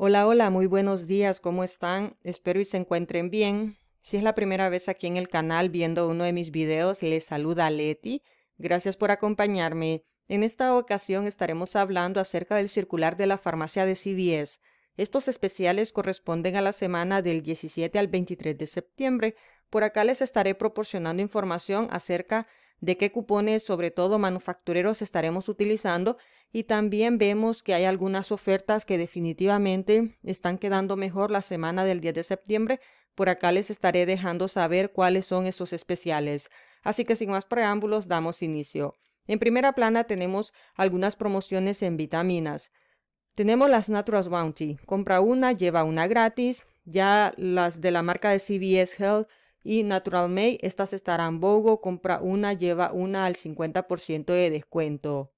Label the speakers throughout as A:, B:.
A: Hola, hola, muy buenos días, ¿cómo están? Espero y se encuentren bien. Si es la primera vez aquí en el canal viendo uno de mis videos, les saluda Leti. Gracias por acompañarme. En esta ocasión estaremos hablando acerca del circular de la farmacia de CVS. Estos especiales corresponden a la semana del 17 al 23 de septiembre. Por acá les estaré proporcionando información acerca de qué cupones, sobre todo manufactureros, estaremos utilizando y también vemos que hay algunas ofertas que definitivamente están quedando mejor la semana del 10 de septiembre. Por acá les estaré dejando saber cuáles son esos especiales. Así que sin más preámbulos, damos inicio. En primera plana tenemos algunas promociones en vitaminas. Tenemos las Natural Bounty. Compra una, lleva una gratis. Ya las de la marca de CVS Health y Natural May, estas estarán BOGO. Compra una, lleva una al 50% de descuento.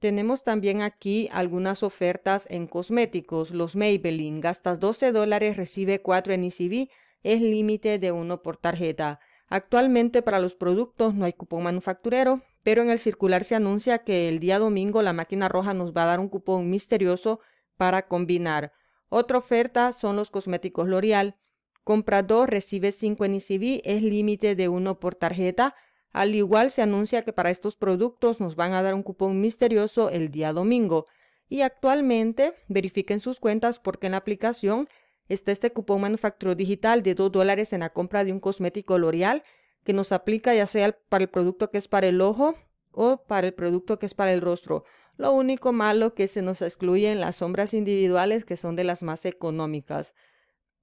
A: Tenemos también aquí algunas ofertas en cosméticos, los Maybelline. Gastas 12 dólares, recibe 4 en ECB, es límite de 1 por tarjeta. Actualmente para los productos no hay cupón manufacturero, pero en el circular se anuncia que el día domingo la máquina roja nos va a dar un cupón misterioso para combinar. Otra oferta son los cosméticos L'Oreal. Compra 2, recibe 5 en ICB, e es límite de 1 por tarjeta. Al igual se anuncia que para estos productos nos van a dar un cupón misterioso el día domingo. Y actualmente verifiquen sus cuentas porque en la aplicación está este cupón manufacturero digital de 2 dólares en la compra de un cosmético L'Oreal que nos aplica ya sea para el producto que es para el ojo o para el producto que es para el rostro. Lo único malo que se nos excluyen las sombras individuales que son de las más económicas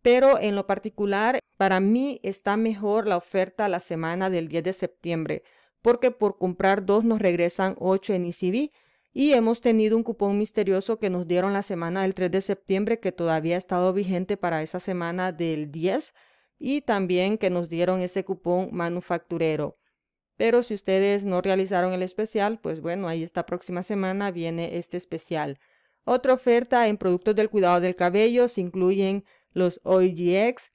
A: pero en lo particular, para mí está mejor la oferta la semana del 10 de septiembre, porque por comprar dos nos regresan ocho en ECB y hemos tenido un cupón misterioso que nos dieron la semana del 3 de septiembre que todavía ha estado vigente para esa semana del 10 y también que nos dieron ese cupón manufacturero. Pero si ustedes no realizaron el especial, pues bueno, ahí esta próxima semana viene este especial. Otra oferta en productos del cuidado del cabello se incluyen los OIGX,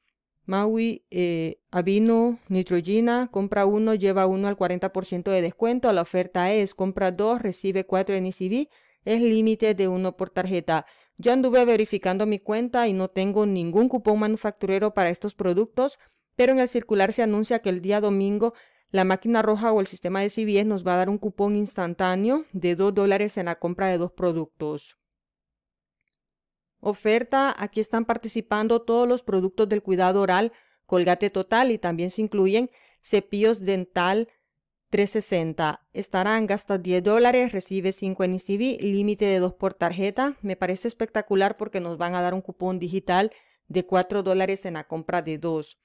A: Maui, eh, Avino, Nitrogena, compra uno, lleva uno al 40% de descuento. La oferta es compra dos, recibe cuatro en ECB. Es límite de uno por tarjeta. Yo anduve verificando mi cuenta y no tengo ningún cupón manufacturero para estos productos, pero en el circular se anuncia que el día domingo la máquina roja o el sistema de e CBS nos va a dar un cupón instantáneo de 2 dólares en la compra de dos productos. Oferta, aquí están participando todos los productos del cuidado oral Colgate Total y también se incluyen cepillos dental 360. Estarán, gastas 10 dólares, recibe 5 en ICB, e límite de 2 por tarjeta. Me parece espectacular porque nos van a dar un cupón digital de 4 dólares en la compra de 2.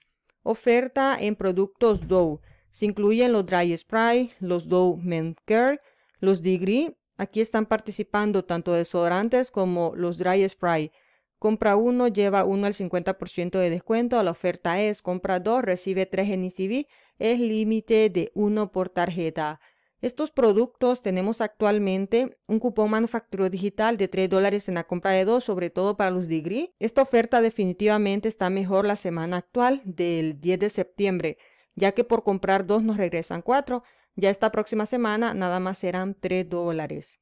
A: Oferta en productos Dow. Se incluyen los Dry Spray, los Dow Men Care, los Degree Aquí están participando tanto desodorantes como los Dry Spray. Compra uno, lleva uno al 50% de descuento. La oferta es compra dos, recibe tres en ICB. E es límite de uno por tarjeta. Estos productos tenemos actualmente un cupón manufacturero digital de 3 dólares en la compra de dos, sobre todo para los degree. Esta oferta definitivamente está mejor la semana actual del 10 de septiembre ya que por comprar dos nos regresan cuatro. Ya esta próxima semana nada más serán tres dólares.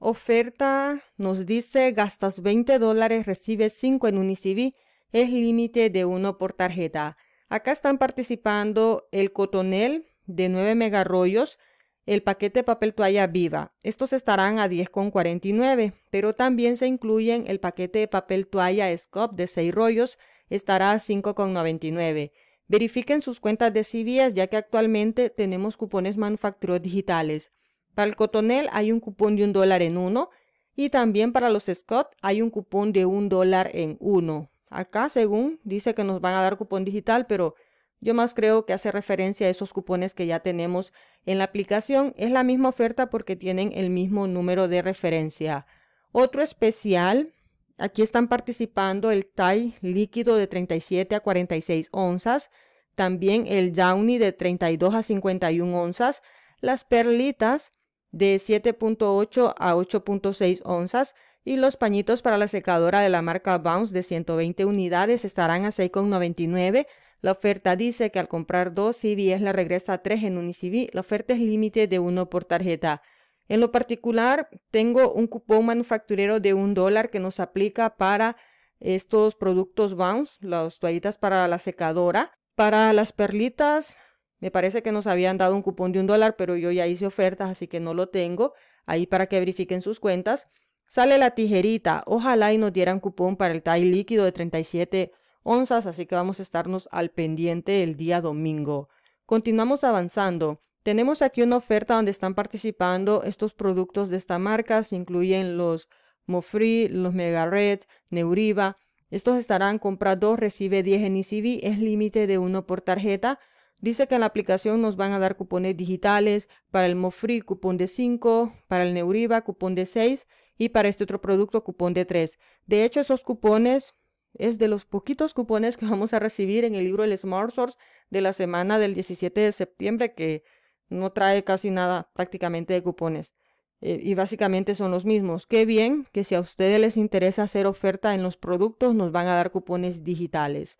A: Oferta nos dice gastas 20 dólares, recibes 5 en Unicivi. Es límite de uno por tarjeta. Acá están participando el cotonel de 9 megarrollos, el paquete de papel toalla viva. Estos estarán a 10,49, pero también se incluyen el paquete de papel toalla Scop de 6 rollos estará a 5,99. Verifiquen sus cuentas de CVS ya que actualmente tenemos cupones manufacturados digitales. Para el Cotonel hay un cupón de un dólar en uno y también para los Scott hay un cupón de un dólar en uno. Acá, según, dice que nos van a dar cupón digital, pero yo más creo que hace referencia a esos cupones que ya tenemos en la aplicación. Es la misma oferta porque tienen el mismo número de referencia. Otro especial Aquí están participando el Thai líquido de 37 a 46 onzas, también el Downy de 32 a 51 onzas, las perlitas de 7.8 a 8.6 onzas y los pañitos para la secadora de la marca Bounce de 120 unidades estarán a 6,99. La oferta dice que al comprar dos CBS la regresa a 3 en Unicv. La oferta es límite de uno por tarjeta. En lo particular, tengo un cupón manufacturero de un dólar que nos aplica para estos productos Bounce, las toallitas para la secadora. Para las perlitas, me parece que nos habían dado un cupón de un dólar, pero yo ya hice ofertas, así que no lo tengo. Ahí para que verifiquen sus cuentas. Sale la tijerita. Ojalá y nos dieran cupón para el tie líquido de 37 onzas, así que vamos a estarnos al pendiente el día domingo. Continuamos avanzando. Tenemos aquí una oferta donde están participando estos productos de esta marca, se incluyen los Mofri, los Mega Red, Neuriva. Estos estarán compra recibe 10 en ICB, e es límite de uno por tarjeta. Dice que en la aplicación nos van a dar cupones digitales para el Mofri, cupón de 5, para el Neuriva, cupón de 6 y para este otro producto, cupón de 3. De hecho, esos cupones es de los poquitos cupones que vamos a recibir en el libro El Smart Source de la semana del 17 de septiembre que no trae casi nada prácticamente de cupones. Eh, y básicamente son los mismos. Qué bien que si a ustedes les interesa hacer oferta en los productos, nos van a dar cupones digitales.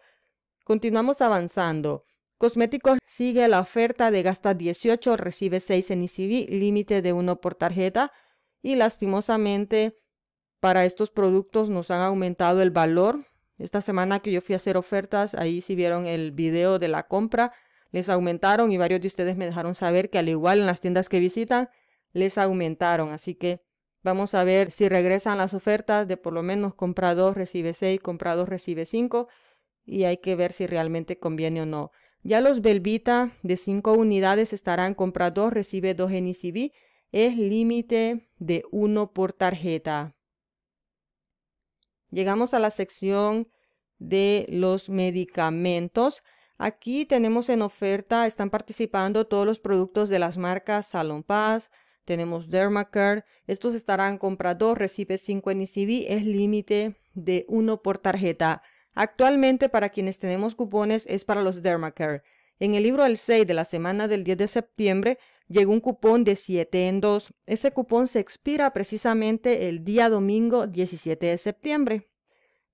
A: Continuamos avanzando. Cosméticos sigue la oferta de gasta 18, recibe 6 en ICB, límite de 1 por tarjeta. Y lastimosamente para estos productos nos han aumentado el valor. Esta semana que yo fui a hacer ofertas, ahí si vieron el video de la compra les aumentaron y varios de ustedes me dejaron saber que al igual en las tiendas que visitan, les aumentaron. Así que vamos a ver si regresan las ofertas de por lo menos compra 2, recibe 6, compra 2, recibe 5 y hay que ver si realmente conviene o no. Ya los Belvita de 5 unidades estarán compra 2, recibe 2 en ICB. E es límite de 1 por tarjeta. Llegamos a la sección de los medicamentos. Aquí tenemos en oferta, están participando todos los productos de las marcas Salon Pass, tenemos Dermacare. Estos estarán comprados, recibe 5 en ICB, e es límite de 1 por tarjeta. Actualmente para quienes tenemos cupones es para los Dermacare. En el libro El 6 de la semana del 10 de septiembre llegó un cupón de 7 en 2. Ese cupón se expira precisamente el día domingo 17 de septiembre.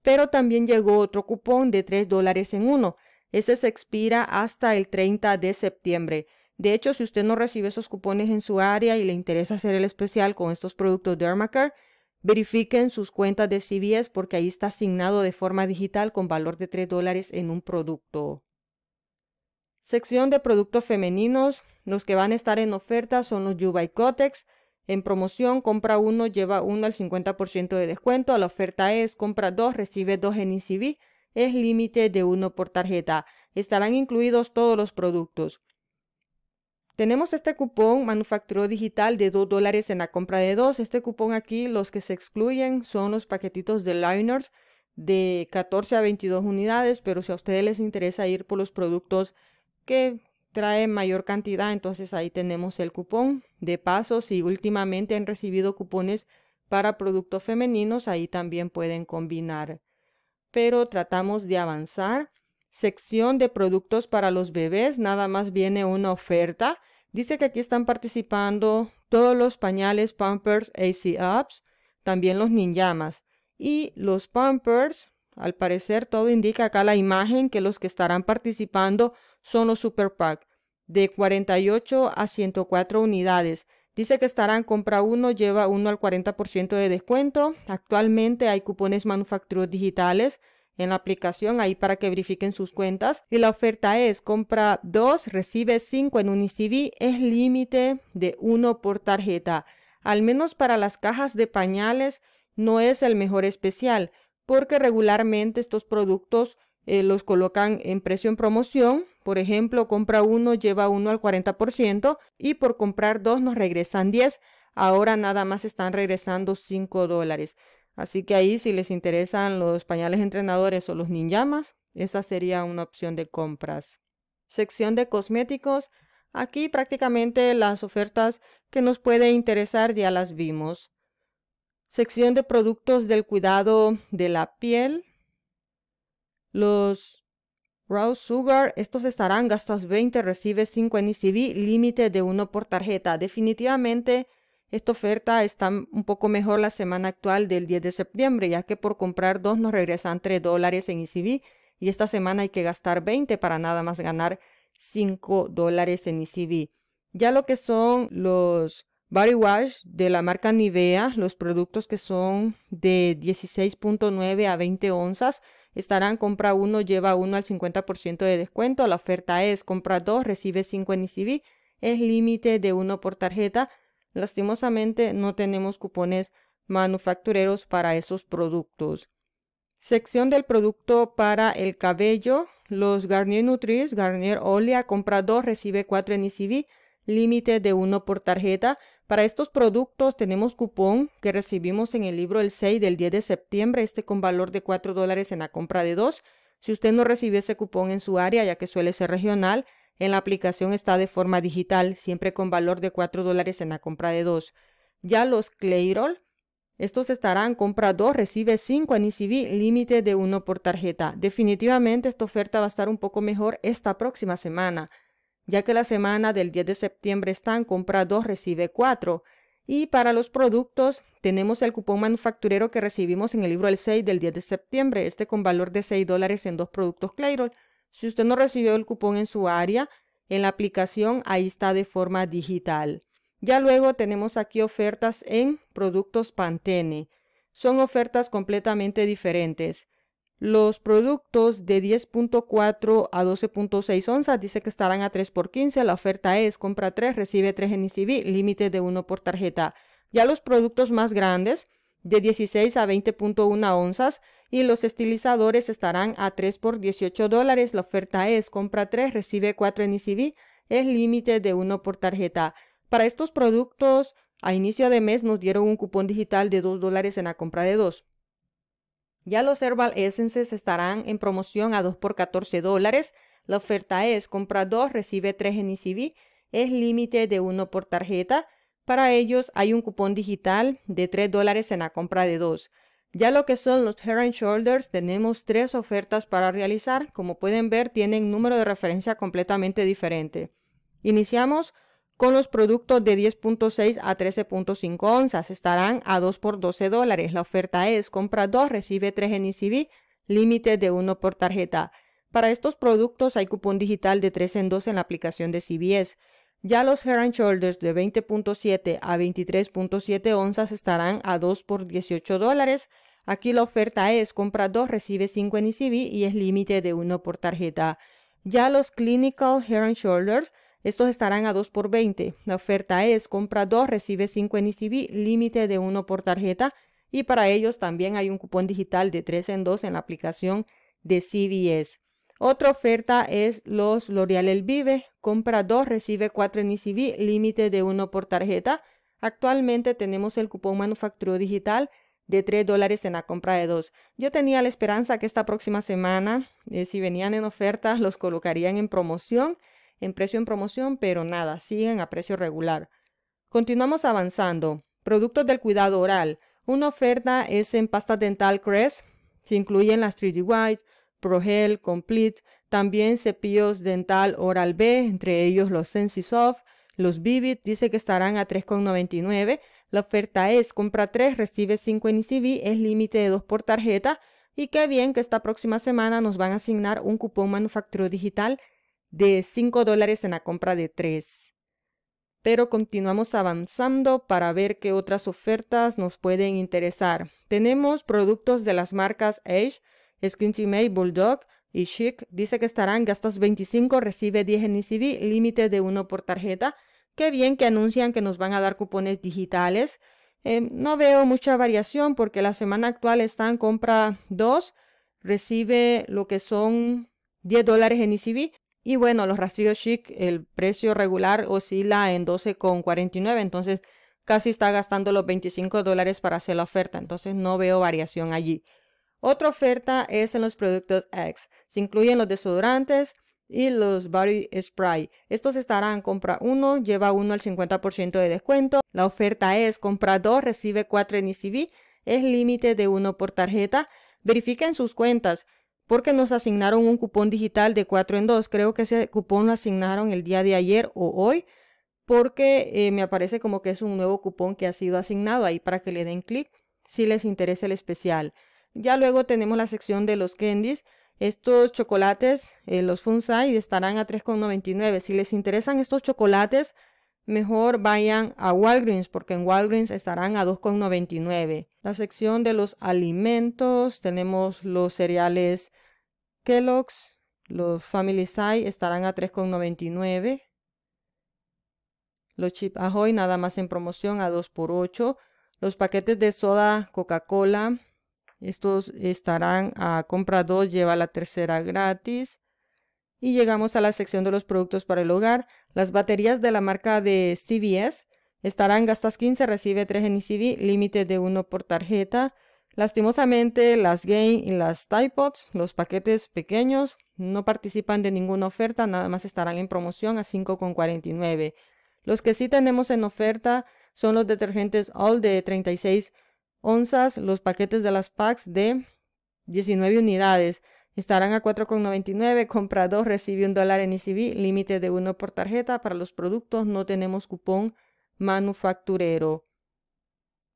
A: Pero también llegó otro cupón de 3 dólares en 1. Ese se expira hasta el 30 de septiembre. De hecho, si usted no recibe esos cupones en su área y le interesa hacer el especial con estos productos de Dermacare, verifiquen sus cuentas de CVS porque ahí está asignado de forma digital con valor de 3 dólares en un producto. Sección de productos femeninos. Los que van a estar en oferta son los Yuba y Cotex. En promoción, compra uno, lleva uno al 50% de descuento. La oferta es, compra dos, recibe dos en ICV. E es límite de uno por tarjeta. Estarán incluidos todos los productos. Tenemos este cupón manufacturero digital de 2 dólares en la compra de dos. Este cupón aquí, los que se excluyen son los paquetitos de liners de 14 a 22 unidades, pero si a ustedes les interesa ir por los productos que traen mayor cantidad, entonces ahí tenemos el cupón. De pasos. si últimamente han recibido cupones para productos femeninos, ahí también pueden combinar pero tratamos de avanzar. Sección de productos para los bebés, nada más viene una oferta. Dice que aquí están participando todos los pañales Pampers AC Ups, también los ninjamas. Y los Pampers, al parecer todo indica acá la imagen que los que estarán participando son los Super de 48 a 104 unidades. Dice que estarán compra uno, lleva uno al 40% de descuento. Actualmente hay cupones manufactureros digitales en la aplicación ahí para que verifiquen sus cuentas. Y la oferta es compra 2, recibe 5 en Unicv, e es límite de 1 por tarjeta. Al menos para las cajas de pañales no es el mejor especial porque regularmente estos productos eh, los colocan en precio en promoción por ejemplo, compra uno, lleva uno al 40% y por comprar dos nos regresan 10. Ahora nada más están regresando 5 dólares. Así que ahí si les interesan los españoles entrenadores o los ninjamas, esa sería una opción de compras. Sección de cosméticos. Aquí prácticamente las ofertas que nos puede interesar ya las vimos. Sección de productos del cuidado de la piel. Los Raw Sugar, estos estarán gastas 20, recibes 5 en ECB, límite de 1 por tarjeta. Definitivamente, esta oferta está un poco mejor la semana actual del 10 de septiembre, ya que por comprar 2 nos regresan 3 dólares en ECB y esta semana hay que gastar 20 para nada más ganar 5 dólares en ECB. Ya lo que son los Body Wash de la marca Nivea, los productos que son de 16.9 a 20 onzas, estarán compra uno, lleva uno al 50% de descuento. La oferta es compra dos, recibe 5 en ICB. E es límite de uno por tarjeta. Lastimosamente no tenemos cupones manufactureros para esos productos. Sección del producto para el cabello. Los Garnier Nutris, Garnier Olia, compra 2, recibe cuatro en ICB. E límite de uno por tarjeta. Para estos productos tenemos cupón que recibimos en el libro el 6 del 10 de septiembre, este con valor de 4 dólares en la compra de dos. Si usted no recibió ese cupón en su área, ya que suele ser regional, en la aplicación está de forma digital, siempre con valor de 4 dólares en la compra de dos. Ya los Clayroll, estos estarán compra dos, recibe 5 en ECB, límite de 1 por tarjeta. Definitivamente esta oferta va a estar un poco mejor esta próxima semana ya que la semana del 10 de septiembre están compra 2, recibe 4. Y para los productos tenemos el cupón manufacturero que recibimos en el libro El 6 del 10 de septiembre, este con valor de 6 dólares en dos productos Clairol. Si usted no recibió el cupón en su área, en la aplicación ahí está de forma digital. Ya luego tenemos aquí ofertas en productos Pantene. Son ofertas completamente diferentes. Los productos de 10.4 a 12.6 onzas dice que estarán a 3 por 15. La oferta es compra 3, recibe 3 en ICB, e límite de 1 por tarjeta. Ya los productos más grandes de 16 a 20.1 onzas y los estilizadores estarán a 3 por 18 dólares. La oferta es compra 3, recibe 4 en ICB, e es límite de 1 por tarjeta. Para estos productos, a inicio de mes nos dieron un cupón digital de 2 dólares en la compra de 2. Ya los Herbal Essences estarán en promoción a 2 por 14 dólares. La oferta es, compra 2, recibe 3 en ICB, e Es límite de 1 por tarjeta. Para ellos hay un cupón digital de 3 dólares en la compra de 2. Ya lo que son los Hair and Shoulders, tenemos tres ofertas para realizar. Como pueden ver, tienen número de referencia completamente diferente. Iniciamos con los productos de 10.6 a 13.5 onzas. Estarán a 2 por 12 dólares. La oferta es compra 2, recibe 3 en ICB, e límite de 1 por tarjeta. Para estos productos hay cupón digital de 3 en 2 en la aplicación de CBS. Ya los Hair and Shoulders de 20.7 a 23.7 onzas estarán a 2 por 18 dólares. Aquí la oferta es compra 2, recibe 5 en ICB e y es límite de 1 por tarjeta. Ya los Clinical Hair and Shoulders estos estarán a 2 por 20. La oferta es compra 2, recibe 5 en ICB, límite de 1 por tarjeta. Y para ellos también hay un cupón digital de 3 en 2 en la aplicación de CVS. Otra oferta es los L'Oreal El Vive. Compra 2, recibe 4 en ICB, límite de 1 por tarjeta. Actualmente tenemos el cupón manufacturero digital de 3 dólares en la compra de 2. Yo tenía la esperanza que esta próxima semana, eh, si venían en oferta, los colocarían en promoción en precio en promoción, pero nada, siguen a precio regular. Continuamos avanzando. Productos del cuidado oral. Una oferta es en pasta dental Crest. Se incluyen las 3D White, Progel, Complete, también cepillos dental Oral B, entre ellos los Sensisoft, los Vivid, dice que estarán a 3,99. La oferta es compra 3, recibe 5 en e es límite de 2 por tarjeta. Y qué bien que esta próxima semana nos van a asignar un cupón manufacturero digital de 5 dólares en la compra de 3. Pero continuamos avanzando para ver qué otras ofertas nos pueden interesar. Tenemos productos de las marcas Age, Skinty May, Bulldog y Chic. Dice que estarán gastas 25, recibe 10 en ICB, e límite de 1 por tarjeta. Qué bien que anuncian que nos van a dar cupones digitales. Eh, no veo mucha variación porque la semana actual está en compra 2, recibe lo que son 10 dólares en ICB. E y bueno, los rastrillos chic, el precio regular oscila en 12,49, entonces casi está gastando los 25 dólares para hacer la oferta, entonces no veo variación allí. Otra oferta es en los productos X. Se incluyen los desodorantes y los body spray. Estos estarán compra uno, lleva uno al 50% de descuento. La oferta es compra 2, recibe 4 en iCB, e Es límite de uno por tarjeta. Verifiquen sus cuentas porque nos asignaron un cupón digital de 4 en 2. Creo que ese cupón lo asignaron el día de ayer o hoy, porque eh, me aparece como que es un nuevo cupón que ha sido asignado ahí para que le den clic si les interesa el especial. Ya luego tenemos la sección de los candies. Estos chocolates, eh, los Funsai, estarán a 3,99. Si les interesan estos chocolates, mejor vayan a Walgreens porque en Walgreens estarán a 2,99. La sección de los alimentos, tenemos los cereales Kellogg's, los Family Size estarán a 3,99. Los Chip Ahoy nada más en promoción a 2 por 8. Los paquetes de soda Coca-Cola, estos estarán a compra 2, lleva la tercera gratis. Y llegamos a la sección de los productos para el hogar. Las baterías de la marca de CVS estarán gastas 15, recibe 3 en ICB, e límite de 1 por tarjeta. Lastimosamente, las Gain y las Typods, los paquetes pequeños, no participan de ninguna oferta, nada más estarán en promoción a 5,49. Los que sí tenemos en oferta son los detergentes All de 36 onzas, los paquetes de las packs de 19 unidades. Estarán a 4,99. Compra 2, recibe un dólar en ICB e Límite de 1 por tarjeta. Para los productos no tenemos cupón manufacturero.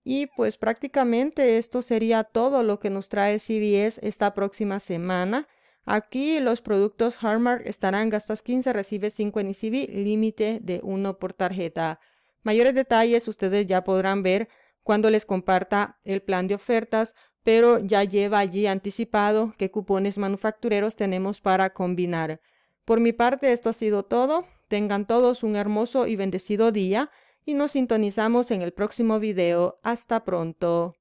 A: Y pues prácticamente esto sería todo lo que nos trae CBS esta próxima semana. Aquí los productos Harmark estarán gastas 15, recibe 5 en ECB, límite de 1 por tarjeta. Mayores detalles ustedes ya podrán ver cuando les comparta el plan de ofertas pero ya lleva allí anticipado qué cupones manufactureros tenemos para combinar. Por mi parte, esto ha sido todo. Tengan todos un hermoso y bendecido día y nos sintonizamos en el próximo video. Hasta pronto.